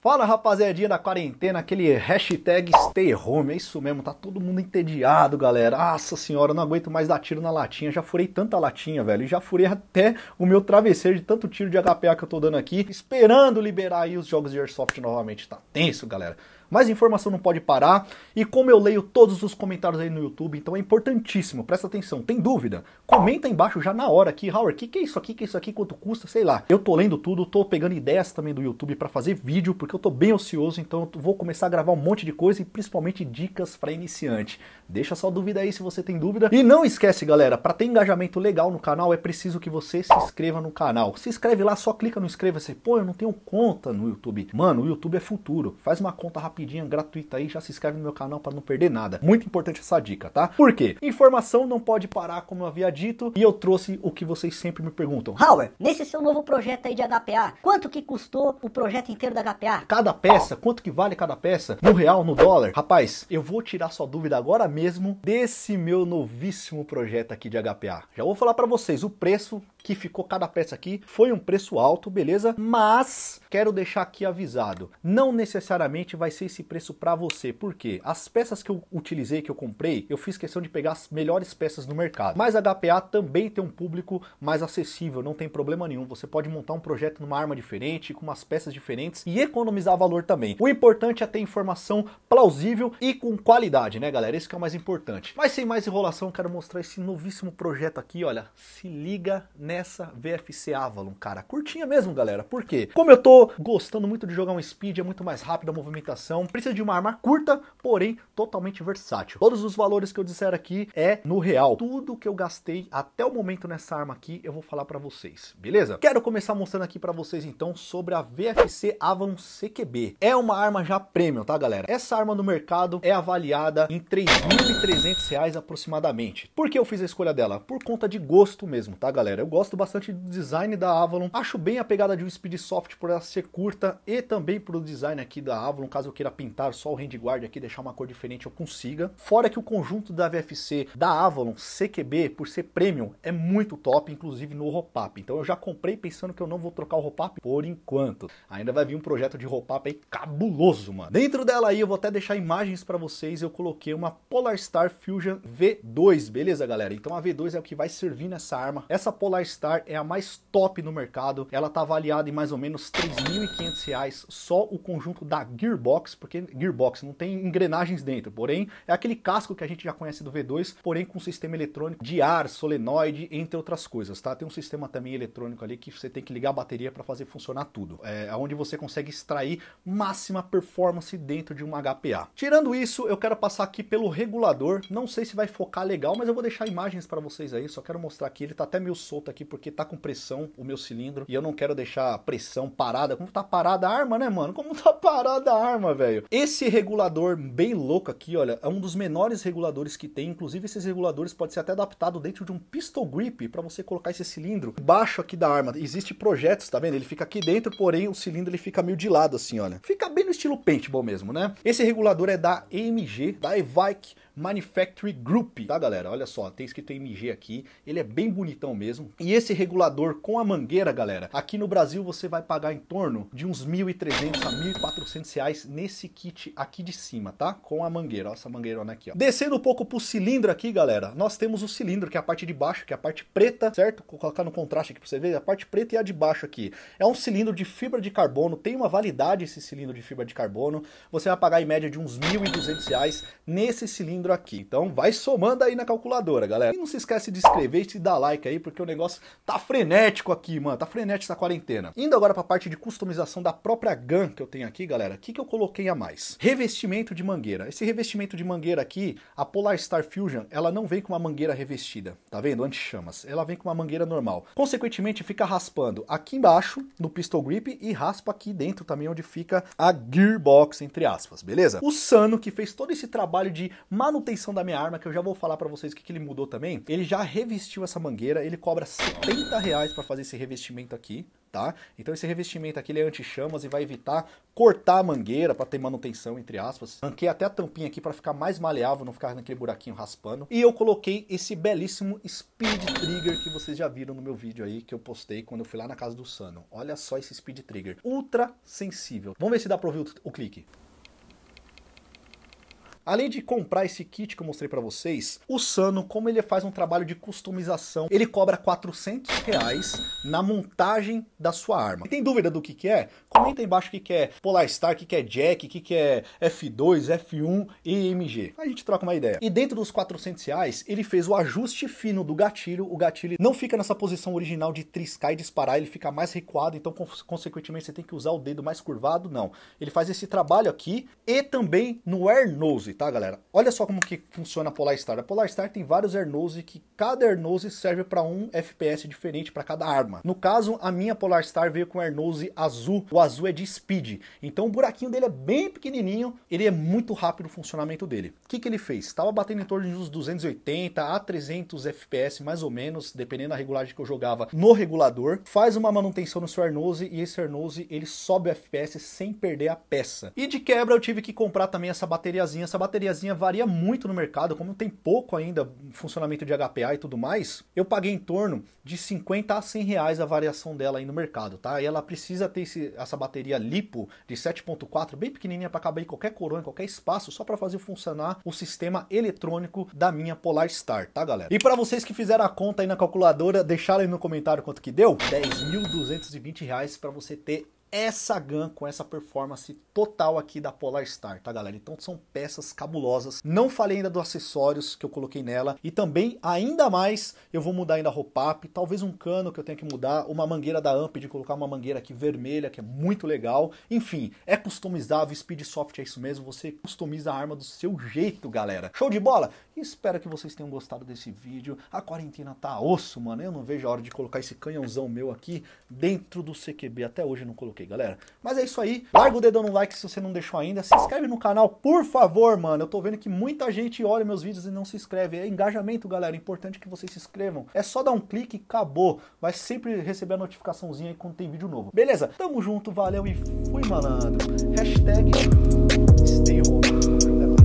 Fala rapaziadinha da quarentena, aquele hashtag stay home, é isso mesmo, tá todo mundo entediado, galera. Nossa senhora, eu não aguento mais dar tiro na latinha, já furei tanta latinha, velho, e já furei até o meu travesseiro de tanto tiro de HPA que eu tô dando aqui, esperando liberar aí os jogos de Airsoft novamente, tá tenso, galera. Mas informação não pode parar. E como eu leio todos os comentários aí no YouTube, então é importantíssimo, presta atenção. Tem dúvida? Comenta aí embaixo já na hora aqui, Howard, o que, que é isso aqui? que é isso aqui? Quanto custa? Sei lá. Eu tô lendo tudo, tô pegando ideias também do YouTube para fazer vídeo, porque eu tô bem ocioso, então eu vou começar a gravar um monte de coisa e principalmente dicas para iniciante. Deixa só dúvida aí se você tem dúvida. E não esquece, galera, para ter engajamento legal no canal é preciso que você se inscreva no canal. Se inscreve lá, só clica no inscreva-se. Pô, eu não tenho conta no YouTube. Mano, o YouTube é futuro. Faz uma conta rápida rapidinha, gratuita aí, já se inscreve no meu canal para não perder nada. Muito importante essa dica, tá? Por quê? Informação não pode parar, como eu havia dito, e eu trouxe o que vocês sempre me perguntam. Howard, nesse seu novo projeto aí de HPA, quanto que custou o projeto inteiro da HPA? Cada peça, quanto que vale cada peça? No real, no dólar? Rapaz, eu vou tirar sua dúvida agora mesmo desse meu novíssimo projeto aqui de HPA. Já vou falar para vocês o preço que ficou cada peça aqui. Foi um preço alto, beleza? Mas quero deixar aqui avisado, não necessariamente vai ser esse preço para você. porque As peças que eu utilizei, que eu comprei, eu fiz questão de pegar as melhores peças do mercado. Mas a HPA também tem um público mais acessível, não tem problema nenhum. Você pode montar um projeto numa arma diferente, com umas peças diferentes e economizar valor também. O importante é ter informação plausível e com qualidade, né, galera? Isso que é o mais importante. Mas sem mais enrolação, quero mostrar esse novíssimo projeto aqui, olha. Se liga nessa essa VFC Avalon, cara. Curtinha mesmo, galera. Por quê? Como eu tô gostando muito de jogar um speed, é muito mais rápido a movimentação, precisa de uma arma curta, porém totalmente versátil. Todos os valores que eu disser aqui é no real. Tudo que eu gastei até o momento nessa arma aqui, eu vou falar para vocês, beleza? Quero começar mostrando aqui para vocês então sobre a VFC Avalon CQB. É uma arma já premium, tá, galera? Essa arma no mercado é avaliada em 3.300 reais aproximadamente. Por que eu fiz a escolha dela? Por conta de gosto mesmo, tá, galera? Eu gosto gosto bastante do design da Avalon. Acho bem a pegada de um Speed Soft por ela ser curta e também pro design aqui da Avalon. Caso eu queira pintar só o handguard aqui, deixar uma cor diferente, eu consiga. Fora que o conjunto da VFC da Avalon CQB, por ser premium, é muito top, inclusive no Ropap. Então eu já comprei pensando que eu não vou trocar o Ropap por enquanto. Ainda vai vir um projeto de Ropap aí cabuloso, mano. Dentro dela aí, eu vou até deixar imagens para vocês. Eu coloquei uma Polar Star Fusion V2, beleza, galera? Então a V2 é o que vai servir nessa arma. Essa Polar Star é a mais top no mercado. Ela tá avaliada em mais ou menos R$ 3.500 só o conjunto da Gearbox, porque Gearbox não tem engrenagens dentro, porém é aquele casco que a gente já conhece do V2, porém com sistema eletrônico de ar, solenoide, entre outras coisas, tá? Tem um sistema também eletrônico ali que você tem que ligar a bateria para fazer funcionar tudo. É onde você consegue extrair máxima performance dentro de uma HPA. Tirando isso, eu quero passar aqui pelo regulador. Não sei se vai focar legal, mas eu vou deixar imagens para vocês aí, só quero mostrar aqui, ele tá até meio solto aqui aqui porque tá com pressão o meu cilindro e eu não quero deixar a pressão parada. Como tá parada a arma, né, mano? Como tá parada a arma, velho? Esse regulador bem louco aqui, olha, é um dos menores reguladores que tem. Inclusive, esses reguladores pode ser até adaptado dentro de um pistol grip para você colocar esse cilindro baixo aqui da arma. Existe projetos, tá vendo? Ele fica aqui dentro, porém o cilindro ele fica meio de lado assim, olha. Fica bem no estilo paintball mesmo, né? Esse regulador é da EMG, da Evike Manufacturing Group, tá galera? Olha só, tem escrito MG aqui, ele é bem bonitão mesmo. E e esse regulador com a mangueira, galera, aqui no Brasil você vai pagar em torno de uns 1.300 a 1.400 reais nesse kit aqui de cima, tá? Com a mangueira, ó, essa mangueirona né, aqui, ó. Descendo um pouco pro cilindro aqui, galera, nós temos o cilindro, que é a parte de baixo, que é a parte preta, certo? Vou colocar no contraste aqui pra você ver, a parte preta e a de baixo aqui. É um cilindro de fibra de carbono, tem uma validade esse cilindro de fibra de carbono, você vai pagar em média de uns 1.200 reais nesse cilindro aqui. Então vai somando aí na calculadora, galera. E não se esquece de inscrever e se dar like aí, porque o negócio tá frenético aqui, mano. Tá frenético essa quarentena. Indo agora pra parte de customização da própria GAN que eu tenho aqui, galera. O que, que eu coloquei a mais? Revestimento de mangueira. Esse revestimento de mangueira aqui, a Polar Star Fusion, ela não vem com uma mangueira revestida. Tá vendo? Anti-chamas. Ela vem com uma mangueira normal. Consequentemente, fica raspando aqui embaixo, no pistol grip, e raspa aqui dentro também, onde fica a gearbox, entre aspas, beleza? O Sano, que fez todo esse trabalho de manutenção da minha arma, que eu já vou falar para vocês o que, que ele mudou também, ele já revestiu essa mangueira, ele cobra 70 reais para fazer esse revestimento aqui, tá? Então esse revestimento aqui ele é anti-chamas e vai evitar cortar a mangueira para ter manutenção, entre aspas. Ranquei até a tampinha aqui para ficar mais maleável, não ficar naquele buraquinho raspando. E eu coloquei esse belíssimo Speed Trigger que vocês já viram no meu vídeo aí, que eu postei quando eu fui lá na casa do Sano. Olha só esse Speed Trigger, ultra sensível. Vamos ver se dá para ouvir o, o clique. Além de comprar esse kit que eu mostrei para vocês, o Sano, como ele faz um trabalho de customização, ele cobra 400 reais na montagem da sua arma. E tem dúvida do que que é? Comenta aí embaixo o que que é Polar Star, o que que é Jack, o que que é F2, F1 e MG. A gente troca uma ideia. E dentro dos 400 reais, ele fez o ajuste fino do gatilho. O gatilho não fica nessa posição original de triscar e disparar, ele fica mais recuado, então consequentemente você tem que usar o dedo mais curvado, não. Ele faz esse trabalho aqui e também no air nose tá, galera? Olha só como que funciona a Polarstar. A Polarstar tem vários air que cada air serve para um FPS diferente para cada arma. No caso, a minha Polarstar veio com air azul. O azul é de speed. Então o buraquinho dele é bem pequenininho, ele é muito rápido o funcionamento dele. O que, que ele fez? Estava batendo em torno de uns 280 a 300 FPS, mais ou menos, dependendo da regulagem que eu jogava no regulador. Faz uma manutenção no seu air e esse air ele sobe o FPS sem perder a peça. E de quebra eu tive que comprar também essa bateriazinha, essa bateria bateriazinha varia muito no mercado, como tem pouco ainda funcionamento de HPA e tudo mais, eu paguei em torno de 50 a 100 reais a variação dela aí no mercado, tá? E ela precisa ter esse, essa bateria lipo de 7.4, bem pequenininha para caber em qualquer coroa, em qualquer espaço, só para fazer funcionar o sistema eletrônico da minha Polar Star, tá galera? E para vocês que fizeram a conta aí na calculadora, deixaram aí no comentário quanto que deu, 10.220 reais para você ter essa gun com essa performance total aqui da Polar Star, tá galera? Então são peças cabulosas. Não falei ainda dos acessórios que eu coloquei nela e também ainda mais eu vou mudar ainda a roupa talvez um cano que eu tenha que mudar, uma mangueira da Amp de colocar uma mangueira aqui vermelha, que é muito legal. Enfim, é customizável, Speedsoft é isso mesmo, você customiza a arma do seu jeito, galera. Show de bola? Espero que vocês tenham gostado desse vídeo. A quarentena tá osso, mano. Eu não vejo a hora de colocar esse canhãozão meu aqui dentro do CQB. Até hoje não coloquei ok, galera. Mas é isso aí. Larga o dedão no like se você não deixou ainda. Se inscreve no canal, por favor, mano. Eu tô vendo que muita gente olha meus vídeos e não se inscreve. É engajamento, galera. É importante que vocês se inscrevam. É só dar um clique e acabou. Vai sempre receber a notificaçãozinha aí quando tem vídeo novo. Beleza? Tamo junto, valeu e fui, malandro. Hashtag stay home.